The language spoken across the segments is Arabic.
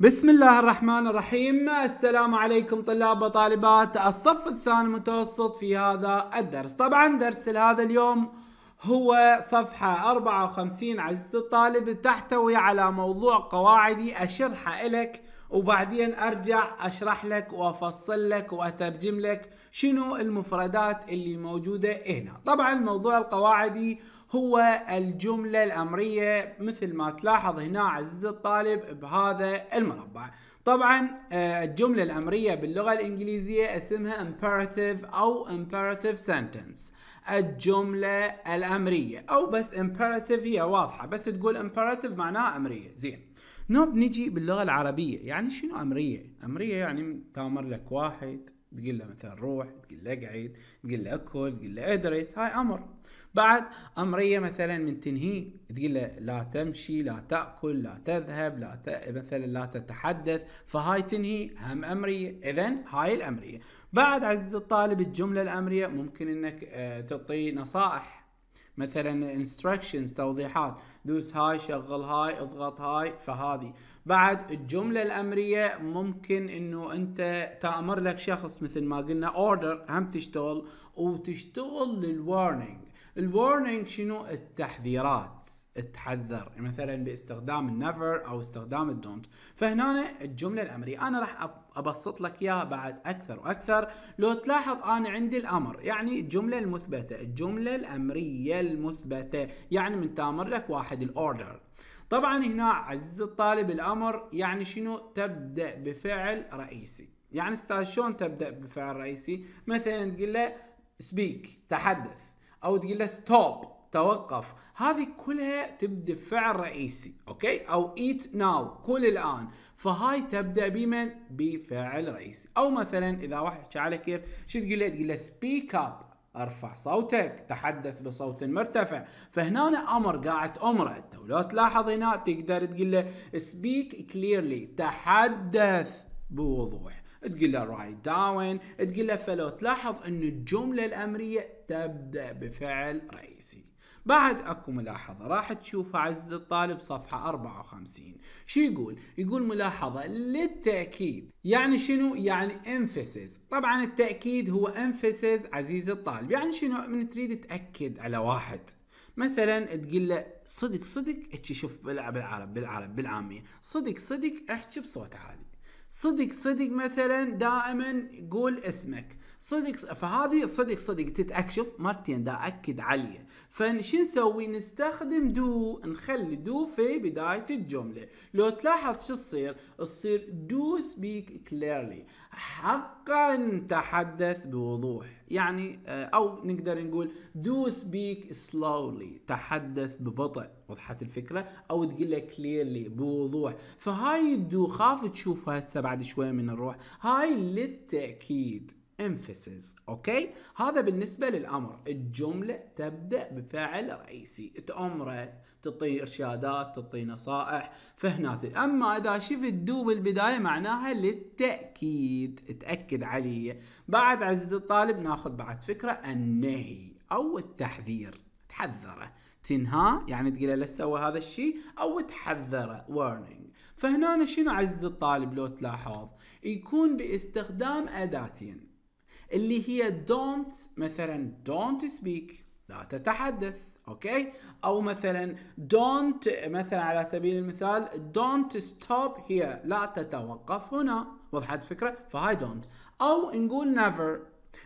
بسم الله الرحمن الرحيم السلام عليكم طلاب وطالبات الصف الثاني المتوسط في هذا الدرس طبعا درس لهذا اليوم هو صفحة 54 عزيز الطالب تحتوي على موضوع قواعدي أشرحه لك وبعدين أرجع أشرح لك وأفصل لك وأترجم لك شنو المفردات اللي موجودة هنا طبعا موضوع القواعدي هو الجملة الأمرية مثل ما تلاحظ هنا عزيز الطالب بهذا المربع طبعا آه، الجملة الأمرية باللغة الإنجليزية اسمها imperative أو imperative sentence الجملة الأمرية أو بس imperative هي واضحة بس تقول imperative معناها أمرية زين نوب نجي باللغة العربية يعني شنو أمرية؟ أمرية يعني تامر لك واحد تقول له مثلا روح تقول له اقعد تقول له اكل تقول له ادرس هاي امر بعد امريه مثلا من تنهيه تقول له لا تمشي لا تاكل لا تذهب لا ت... مثلا لا تتحدث فهاي تنهي هم امريه اذا هاي الامريه بعد عزيز الطالب الجمله الامريه ممكن انك آه، تعطي نصائح مثلا instructions توضيحات دوس هاي شغل هاي اضغط هاي فهذه بعد الجملة الأمرية ممكن أنه أنت تأمر لك شخص مثل ما قلنا order هم تشتغل وتشتغل للwarning الورنينج شنو التحذيرات تحذر يعني مثلا باستخدام النفر او استخدام الدونت فهنا الجمله الامريه انا راح ابسط لك اياها بعد اكثر واكثر لو تلاحظ انا عندي الامر يعني الجمله المثبته الجمله الامريه المثبته يعني من تامر لك واحد الاوردر طبعا هنا عزيز الطالب الامر يعني شنو تبدا بفعل رئيسي يعني استاذ شلون تبدا بفعل رئيسي مثلا تقول له سبيك تحدث او تقول له ستوب توقف هذه كلها تبدا بفعل رئيسي اوكي او ايت ناو كل الان فهاي تبدا بمن بفعل رئيسي او مثلا اذا واحد حكى على كيف شو تقول له تقول له سبيك اب ارفع صوتك تحدث بصوت مرتفع فهنا امر قاعد امره انت ولو تلاحظ هنا تقدر تقول له سبيك كليرلي تحدث بوضوح تقول له رايت داون تقول له فلو تلاحظ ان الجمله الامريه تبدا بفعل رئيسي بعد اكو ملاحظه راح تشوفها عزيزي الطالب صفحه 54 شو يقول يقول ملاحظه للتاكيد يعني شنو يعني emphasis طبعا التاكيد هو emphasis عزيزي الطالب يعني شنو من تريد تاكد على واحد مثلا تقول له صدق صدق احكي شوف بالعرب بالعرب بالعاميه صدق صدق احكي بصوت عالي صدق صدق مثلا دائما قول اسمك صدق فهذه صدق صدق تتأكشف مرتين دا أكد عليا فشو نسوي نستخدم دو نخلي دو في بداية الجملة لو تلاحظ شو تصير تصير دو سبيك كليرلي حقا تحدث بوضوح يعني آه، أو نقدر نقول دو سبيك سلولي تحدث ببطء وضحت الفكرة أو تقول له كليرلي بوضوح فهاي الدو خاف تشوفها هسه بعد شوي من الروح هاي للتأكيد emphasis اوكي هذا بالنسبه للامر الجمله تبدا بفعل رئيسي تامره تعطي ارشادات تعطي نصائح فهنات اما اذا شفت دو بالبدايه معناها للتاكيد تاكد عليه بعد عزيز الطالب ناخذ بعد فكره النهي او التحذير تحذره تنهى يعني تقول له لا تسوي هذا الشيء او تحذره warning فهنا شنو عزيز الطالب لو تلاحظ يكون باستخدام اداتين اللي هي don't مثلا don't speak لا تتحدث اوكي او مثلا don't مثلا على سبيل المثال don't stop here لا تتوقف هنا وضحت الفكره فهاي don't او نقول never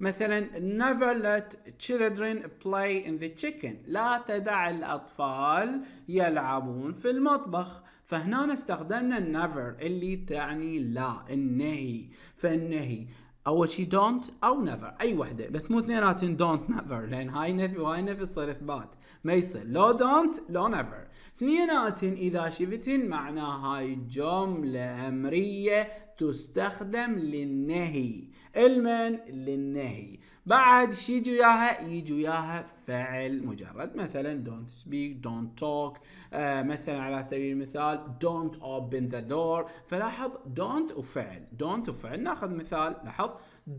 مثلا never let children play in the chicken لا تدع الأطفال يلعبون في المطبخ فهنا استخدمنا never اللي تعني لا النهي فالنهي اول شيء دونت او نيفر اي وحده بس مو اثنيناتهم دونت نيفر لان هاي نفي وهاي نفي تصير اثبات ما يصير لو دونت لو نيفر اثنيناتهم اذا شفتهم معناها هاي جمله امريه تستخدم للنهي المن للنهي بعد شي يجوا وياها يجي وياها فعل مجرد مثلا don't speak don't talk آه مثلا على سبيل المثال don't open the door فلاحظ don't وفعل don't وفعل ناخذ مثال لاحظ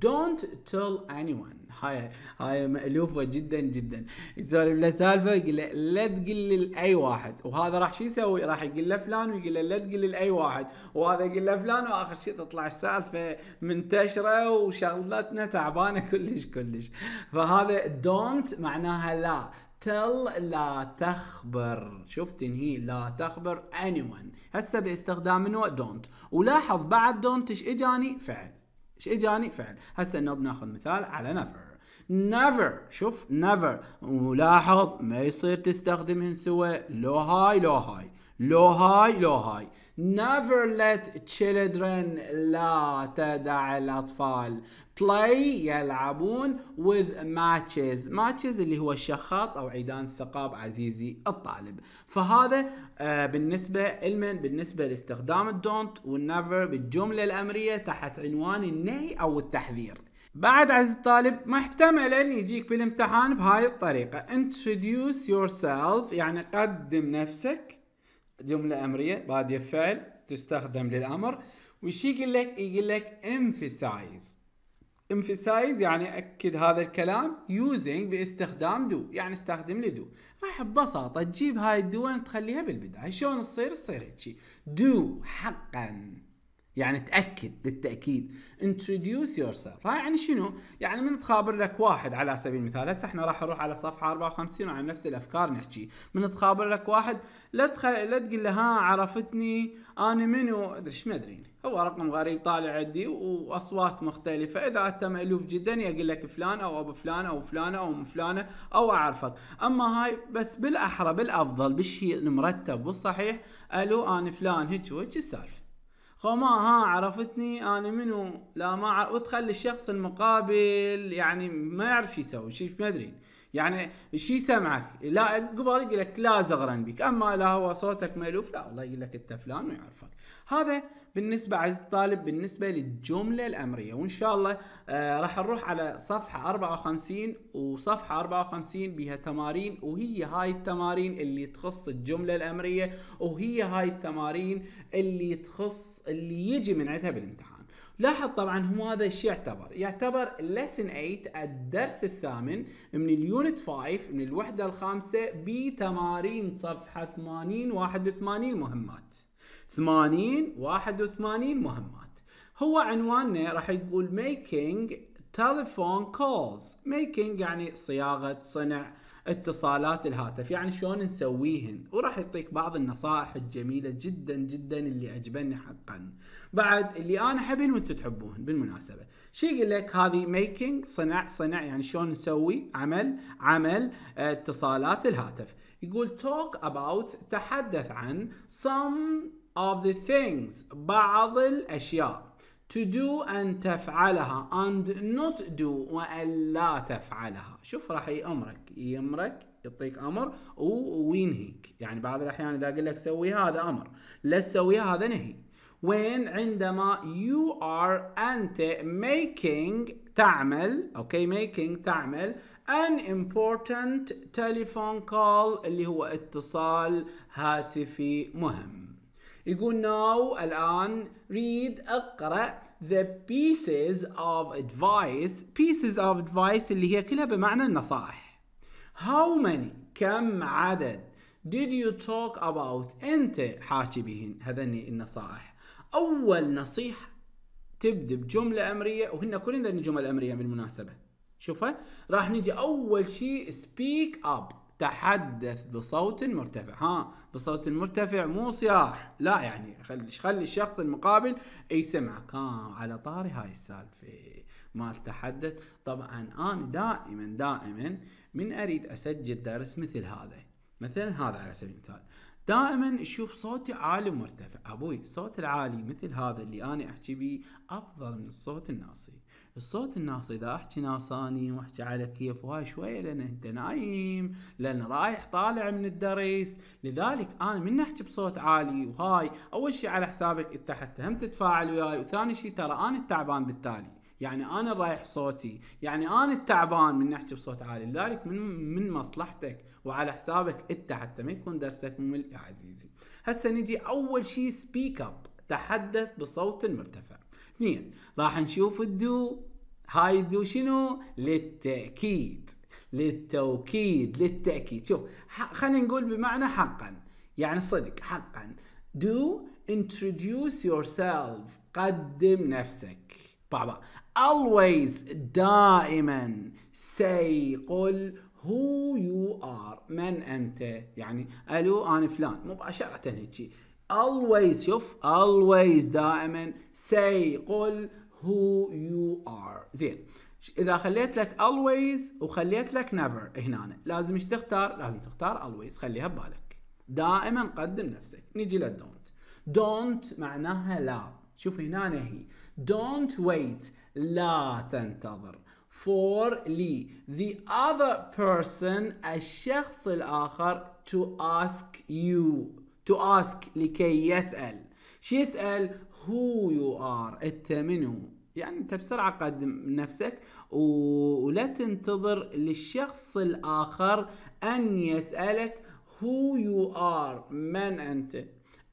don't tell anyone هاي هاي مألوفة جدا جدا يسولف له سالفة يقول له لا تقل لأي واحد وهذا راح شو يسوي راح يقول له فلان ويقول له لا تقل لأي واحد وهذا يقول له فلان وآخر شيء تطلع السالفة منتشرة وشغلتنا تعبانة كلش كلش فهذا don't معناه اسمها لا تل لا تخبر ان هي لا تخبر anyone هسه باستخدام نوع دونت ولاحظ بعد دونت ايش اجاني فعل ايش اجاني فعل هسه انه بناخذ مثال على نفر نفر شوف نفر ولاحظ ما يصير تستخدمهن سوى لو هاي لو هاي لو هاي لو هاي never let children لا تدع الأطفال play يلعبون with matches matches اللي هو الشخاط أو عيدان الثقاب عزيزي الطالب فهذا آه، بالنسبة المن بالنسبة لاستخدام الدونت والنيفر بالجملة الأمرية تحت عنوان النهي أو التحذير بعد عزيزي الطالب محتملا يجيك بالامتحان بهاي الطريقة introduce yourself يعني قدم نفسك جملة أمرية بادية فعل تستخدم للأمر وش يقول لك يقول لك emphasize emphasize يعني أكد هذا الكلام using باستخدام do يعني استخدم لي do راح ببساطة تجيب هاي الدو تخليها بالبداية شلون تصير تصير هيجي do حقا يعني تاكد للتاكيد introduce yourself هاي يعني شنو يعني من تخابر لك واحد على سبيل المثال هسه احنا راح نروح على صفحه 54 وعن نفس الافكار نحكي من تخابر لك واحد لا تخ... لا تقول له ها عرفتني انا منو ادري ايش ما ادري هو رقم غريب طالع عندي واصوات مختلفه اذا انت مالوف جدا يقول لك فلان او ابو فلان او فلانه او ام فلانه او اعرفك اما هاي بس بالاحرى بالافضل بالشيء المرتب والصحيح الو انا فلان هيك وهيك السالفه فما ها عرفتني انا منو لا ما عر... وتخلي الشخص المقابل يعني ما يعرف يسوي شيء ما ادري يعني شي سمعك لا قبل يقول لك لا زغرن بك اما لا هو صوتك مالوف لا الله يقول لك انت فلان ويعرفك هذا بالنسبه عز طالب بالنسبه للجمله الامريه وان شاء الله آه راح نروح على صفحه 54 وصفحه 54 بها تمارين وهي هاي التمارين اللي تخص الجمله الامريه وهي هاي التمارين اللي تخص اللي يجي من عندها بالامتحان لاحظ طبعا هو هذا الشيء يعتبر يعتبر lesson 8 الدرس الثامن من اليونت 5 من الوحدة الخامسة بتمارين صفحة 80 81 مهمات 80 81 مهمات هو عنواننا راح يقول making telephone calls making يعني صياغة صنع اتصالات الهاتف يعني شلون نسويهن وراح يعطيك بعض النصائح الجميله جدا جدا اللي عجبني حقا بعد اللي انا احبهن وانتم تحبوهن بالمناسبه شي يقول لك هذه ميكينج صنع صنع يعني شلون نسوي عمل عمل اتصالات الهاتف يقول توك اباوت تحدث عن some of the things بعض الاشياء to do أن تفعلها and not do وألا تفعلها شوف راح يأمرك يأمرك يعطيك أمر وينهيك يعني بعض الأحيان إذا قلت لك سوي هذا أمر لا تسويها هذا نهي وين عندما you are أنت making تعمل اوكي making تعمل an important telephone call اللي هو اتصال هاتفي مهم يقول now الآن read اقرأ the pieces of advice pieces of advice اللي هي كلها بمعنى النصائح how many كم عدد did you talk about أنت حاكي بهن هذني النصائح أول نصيحة تبدأ بجملة أمرية وهن كلهن جمل أمرية بالمناسبة شوفها راح نجي أول شيء speak up تحدث بصوت مرتفع ها بصوت مرتفع مو صياح لا يعني خلي خلي الشخص المقابل يسمعك ها على طاري هاي السالفه ما تحدث طبعا انا دائما دائما من اريد اسجل درس مثل هذا مثلا هذا على سبيل المثال دائما اشوف صوتي عالي ومرتفع ابوي صوت العالي مثل هذا اللي انا احكي بيه افضل من الصوت الناصي الصوت الناص اذا احكي ناصاني واحكي على كيف وهاي شويه لان انت نايم لان رايح طالع من الدرس لذلك انا من احكي بصوت عالي وهاي اول شيء على حسابك انت حتى هم تتفاعل وياي وثاني شيء ترى انا التعبان بالتالي يعني انا رايح صوتي يعني انا التعبان من نحكي بصوت عالي لذلك من من مصلحتك وعلى حسابك انت حتى ما يكون درسك ممل يا عزيزي هسه نجي اول شيء سبيك اب تحدث بصوت مرتفع اثنين راح نشوف الدو هاي الدو شنو للتأكيد للتوكيد للتأكيد شوف خلينا نقول بمعنى حقا يعني صدق حقا do introduce yourself قدم نفسك بابا always دائما say قل who you are من انت يعني الو انا فلان مباشره هيك always شوف always دائما say قل who you are زين اذا خليت لك always وخليت لك never هنا لازم ايش تختار لازم تختار always خليها ببالك دائما قدم نفسك نجي للدونت don't معناها لا شوف هنا هي don't wait لا تنتظر for لي the other person الشخص الآخر to ask you to ask لكي يسأل شي يسأل who you are انت منو يعني انت بسرعة قدم نفسك ولا تنتظر للشخص الآخر أن يسألك who you are من أنت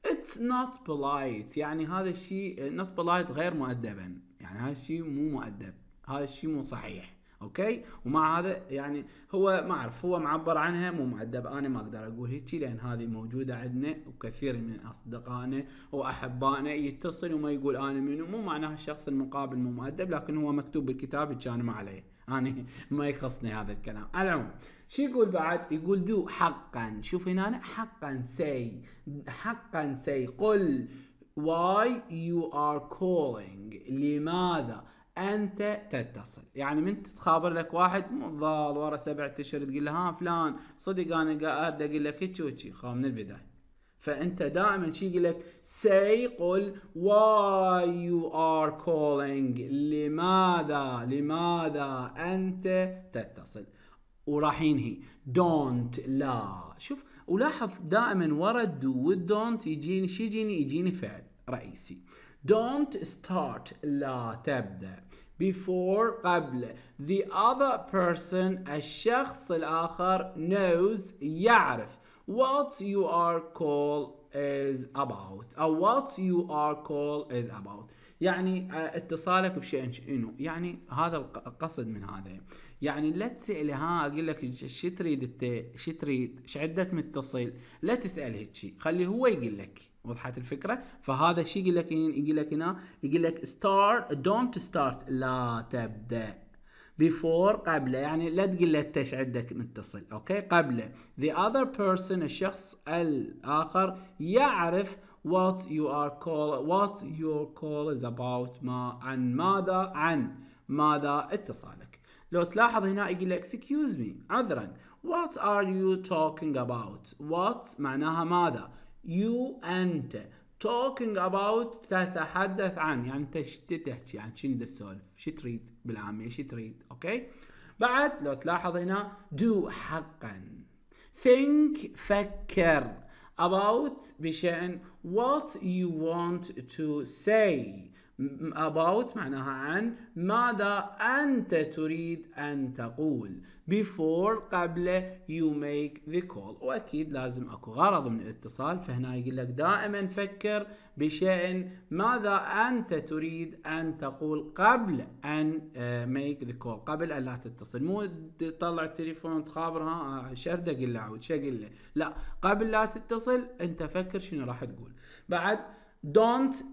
It's not polite يعني هذا الشيء not polite غير مؤدبا يعني هذا الشيء مو مؤدب هذا الشيء مو صحيح اوكي ومع هذا يعني هو ما اعرف هو معبر عنها مو مؤدب انا ما اقدر اقول هيك لان هذه موجوده عندنا وكثير من اصدقائنا واحبائنا يتصل وما يقول انا منو مو معناها الشخص المقابل مو مؤدب لكن هو مكتوب بالكتاب كان ما عليه انا ما يخصني هذا الكلام على العموم شو يقول بعد يقول ذو حقا شوف هنا حقا سي حقا سي قل why you are calling لماذا انت تتصل يعني من تخابر لك واحد ضال ورا سبعة اشهر تقول له ها فلان صدق انا قاعد اقول لك هيك وهيك خا من البدايه فانت دائما شي يقول لك سي قل واي يو ار كولينج لماذا لماذا انت تتصل وراح ينهي دونت لا شوف ولاحظ دائما ورا الدو والدونت يجيني شي يجيني يجيني فعل رئيسي Don't start لا تبدأ before قبل the other person الشخص الآخر knows يعرف what you are called is about أو what you are called is about يعني آه، اتصالك بشيء انه يعني هذا القصد من هذا يعني لا تسأل ها اقول لك شو تريد انت شو تريد شو عندك متصل لا تسأل هيك خلي هو يقول لك وضحت الفكره فهذا شيء يقول لك يقول لك هنا يقول لك ستارت دونت ستارت لا تبدا before قبله يعني لا تقول له تش عندك متصل اوكي قبله the other person الشخص الاخر يعرف what you are call what your call is about ما عن ماذا عن ماذا اتصالك لو تلاحظ هنا يقول لك excuse me عذرا what are you talking about what معناها ماذا you أنت talking about تتحدث عن يعني انت تحكي عن شنو السالفه شو تريد بالعاميه شو تريد اوكي بعد لو تلاحظ هنا دو حقا think فكر about بشأن what you want to say about معناها عن ماذا أنت تريد أن تقول before قبل you make the call وأكيد لازم أكو غرض من الاتصال فهنا يقول لك دائما فكر بشأن ماذا أنت تريد أن تقول قبل أن آه، make the call قبل أن لا تتصل مو تطلع التليفون تخابرها شردة قل له عود شا له لا قبل لا تتصل أنت فكر شنو راح تقول بعد Don't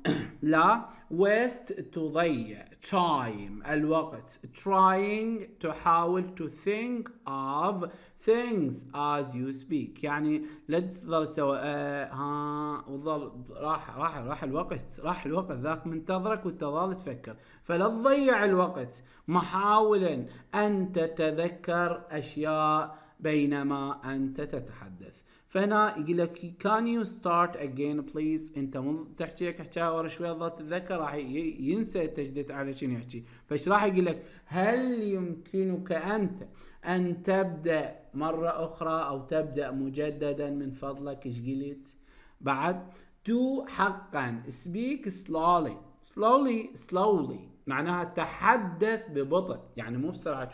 لا waste تضيع time الوقت trying تحاول to think of things as you speak يعني لا تظل سوى آه ها وظل راح راح راح الوقت راح الوقت ذاك منتظرك وتظل تفكر فلا تضيع الوقت محاولا أن تتذكر أشياء بينما أنت تتحدث فهنا يقول لك كان يو ستارت اجين بليز انت تحكي لك حكايه ورا شويه الله تتذكر راح ينسى التجديد على شنو يحكي فايش راح يقول لك هل يمكنك انت ان تبدا مره اخرى او تبدا مجددا من فضلك ايش قلت بعد تو حقا speak slowly slowly slowly معناها تحدث ببطء يعني مو بسرعه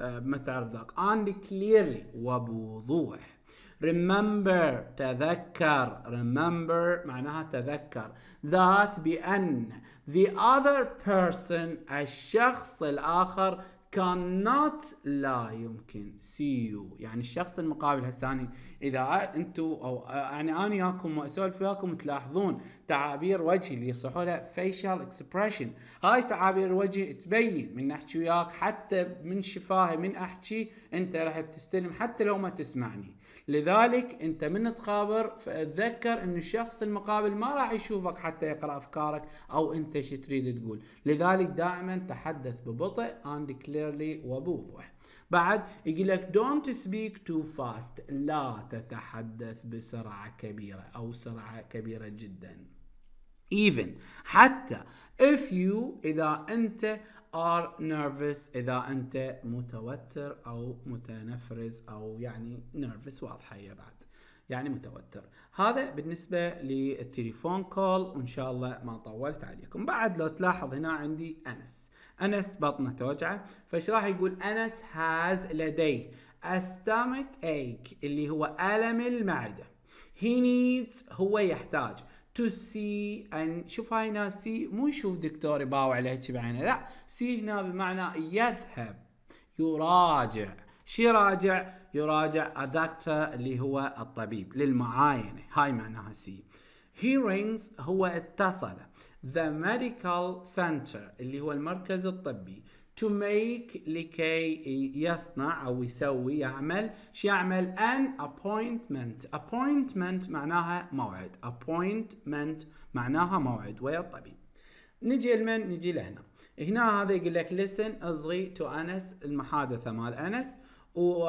آه، ما تعرف ذاك and clearly وبوضوح remember تذكر remember معناها تذكر that بأن the other person الشخص الآخر cannot لا يمكن see you يعني الشخص المقابل هساني اذا انتم او يعني انا وياكم واسولف وياكم تلاحظون تعابير وجهي اللي يصلحوا لها facial expression هاي تعابير وجه تبين من احكي وياك حتى من شفاهي من احكي انت راح تستلم حتى لو ما تسمعني لذلك انت من تخابر فاتذكر ان الشخص المقابل ما راح يشوفك حتى يقرا افكارك او انت شو تريد تقول لذلك دائما تحدث ببطء and clearly وبوضوح بعد يقول لك don't speak too fast لا تتحدث بسرعه كبيره او سرعه كبيره جدا even حتى if you إذا أنت are nervous إذا أنت متوتر أو متنفرز أو يعني nervous واضحة هي بعد يعني متوتر هذا بالنسبة للتليفون كول وإن شاء الله ما طولت عليكم بعد لو تلاحظ هنا عندي أنس أنس بطنه توجعه فإيش راح يقول أنس has لديه a stomach ache اللي هو ألم المعدة he needs هو يحتاج تو سي ان شوف هاي هنا سي مو يشوف دكتور يباوع عليها بعينه لا سي هنا بمعنى يذهب يراجع شي يراجع يراجع الدكتور اللي هو الطبيب للمعاينه هاي معناها سي هي رينجز هو اتصل ذا ميديكال سنتر اللي هو المركز الطبي to make لكي يصنع أو يسوي يعمل شو يعمل an appointment appointment معناها موعد appointment معناها موعد ويا الطبيب نجي لمن نجي لهنا هنا هذا يقول لك listen اصغي to أنس المحادثة مال أنس و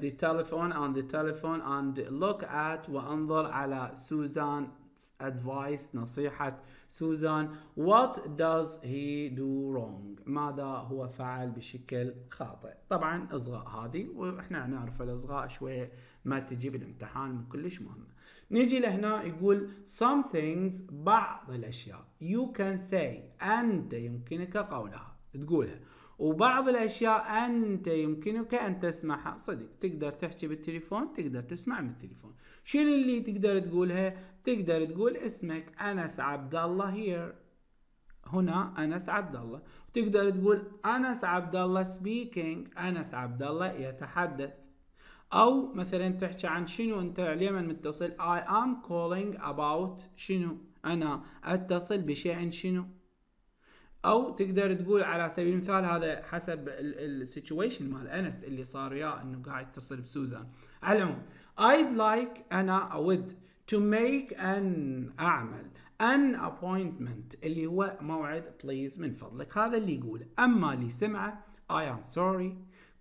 the telephone on the telephone and look at وانظر على سوزان advice نصيحة سوزان what does he do wrong ماذا هو فعل بشكل خاطئ طبعا اصغاء هذه واحنا نعرف الاصغاء شوية ما تجي بالامتحان كلش مهمة نجي لهنا يقول some things بعض الاشياء you can say انت يمكنك قولها تقولها وبعض الاشياء انت يمكنك ان تسمعها صدق تقدر تحكي بالتليفون تقدر تسمع من التليفون شنو اللي تقدر تقولها تقدر تقول اسمك انس عبد الله هير هنا انس عبد الله تقدر تقول انس عبد الله سبيكينج انس عبد الله يتحدث او مثلا تحكي عن شنو انت اليمن متصل اي ام كولينج اباوت شنو انا اتصل بشيء شنو او تقدر تقول على سبيل المثال هذا حسب السيتويشن مال انس اللي صار وياه انه قاعد يتصل بسوزان على العموم I'd like انا اود to make an اعمل an appointment اللي هو موعد please من فضلك هذا اللي يقول اما اللي سمعه I am sorry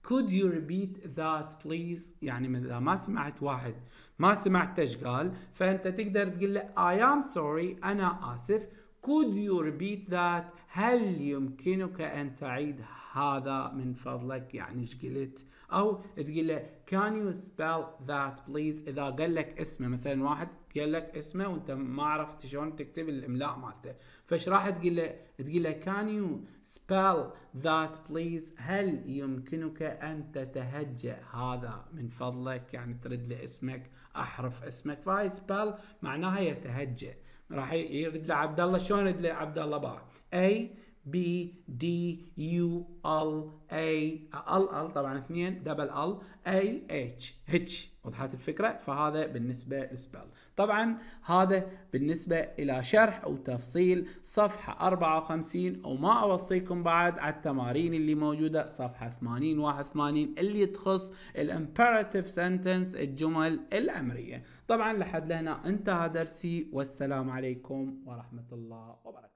could you repeat that please يعني اذا ما سمعت واحد ما سمعت ايش قال فانت تقدر تقول له I am sorry انا اسف Could you repeat that هل يمكنك أن تعيد هذا من فضلك يعني ايش قلت أو تقول له can you spell that please إذا قال لك اسمه مثلا واحد قال لك اسمه وانت ما عرفت شلون تكتب الاملاء مالته فايش راح تقول له تقول له كان يو سبيل ذات بليز هل يمكنك ان تتهجأ هذا من فضلك يعني ترد لي اسمك احرف اسمك فهاي سبيل معناها يتهجأ راح يرد لعبد الله شلون يرد لعبد الله بقى اي بي دي يو ال اي ال ال طبعا اثنين دبل ال اي اتش H وضحت الفكره فهذا بالنسبه للسبل طبعا هذا بالنسبه الى شرح او تفصيل صفحه 54 وما اوصيكم بعد على التمارين اللي موجوده صفحه 80 81 اللي تخص الامبيراتيف سنتنس الجمل الامريه طبعا لحد لهنا انتهى درسي والسلام عليكم ورحمه الله وبركاته